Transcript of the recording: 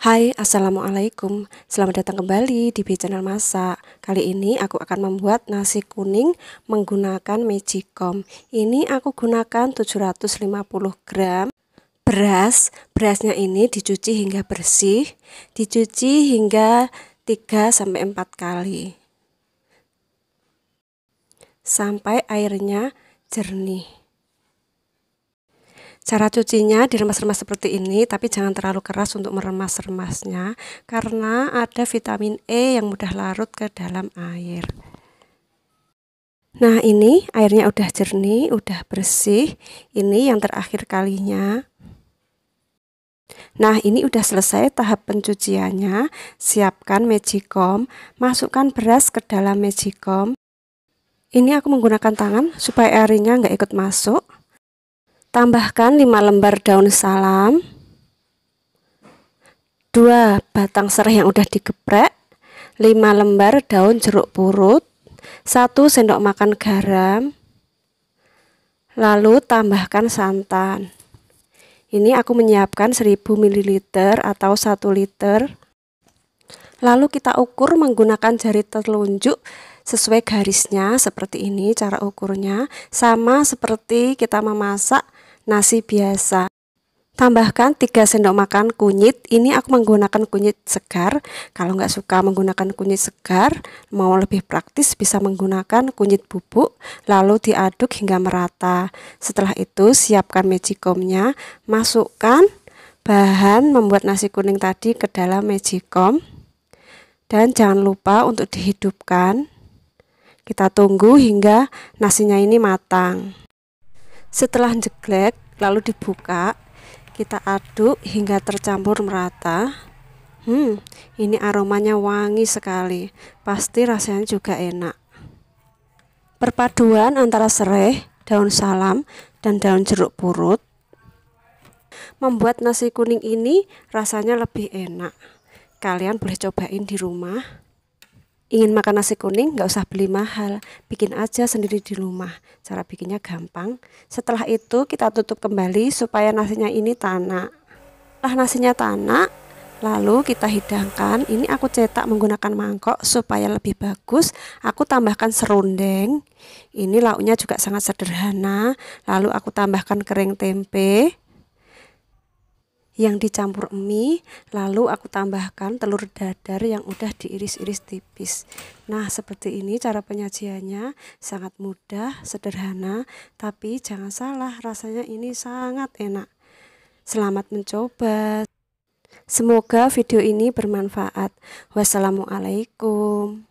Hai, Assalamualaikum Selamat datang kembali di B Channel Masak Kali ini aku akan membuat nasi kuning menggunakan magicom Ini aku gunakan 750 gram beras Berasnya ini dicuci hingga bersih Dicuci hingga 3-4 kali Sampai airnya jernih Cara cucinya diremas-remas seperti ini, tapi jangan terlalu keras untuk meremas-remasnya karena ada vitamin E yang mudah larut ke dalam air. Nah, ini airnya udah jernih, udah bersih. Ini yang terakhir kalinya. Nah, ini udah selesai tahap pencuciannya. Siapkan magicom, masukkan beras ke dalam magicom. Ini aku menggunakan tangan supaya airnya nggak ikut masuk. Tambahkan 5 lembar daun salam, 2 batang serai yang sudah digeprek, 5 lembar daun jeruk purut, 1 sendok makan garam, lalu tambahkan santan. Ini aku menyiapkan 1000 ml atau 1 liter. Lalu kita ukur menggunakan jari telunjuk sesuai garisnya seperti ini cara ukurnya. Sama seperti kita memasak nasi biasa. Tambahkan 3 sendok makan kunyit, ini aku menggunakan kunyit segar. Kalau nggak suka menggunakan kunyit segar, mau lebih praktis bisa menggunakan kunyit bubuk, lalu diaduk hingga merata. Setelah itu siapkan magicomnya, masukkan bahan membuat nasi kuning tadi ke dalam magicom. Dan jangan lupa untuk dihidupkan. Kita tunggu hingga nasinya ini matang. Setelah jeglek, lalu dibuka, kita aduk hingga tercampur merata. Hmm, ini aromanya wangi sekali. Pasti rasanya juga enak. Perpaduan antara serai, daun salam, dan daun jeruk purut membuat nasi kuning ini rasanya lebih enak. Kalian boleh cobain di rumah. Ingin makan nasi kuning, nggak usah beli mahal, bikin aja sendiri di rumah. Cara bikinnya gampang. Setelah itu kita tutup kembali supaya nasinya ini tanak. Setelah nasinya tanak, lalu kita hidangkan. Ini aku cetak menggunakan mangkok supaya lebih bagus. Aku tambahkan serundeng. Ini lauknya juga sangat sederhana. Lalu aku tambahkan kering tempe yang dicampur mie lalu aku tambahkan telur dadar yang udah diiris-iris tipis nah seperti ini cara penyajiannya sangat mudah sederhana tapi jangan salah rasanya ini sangat enak selamat mencoba semoga video ini bermanfaat wassalamualaikum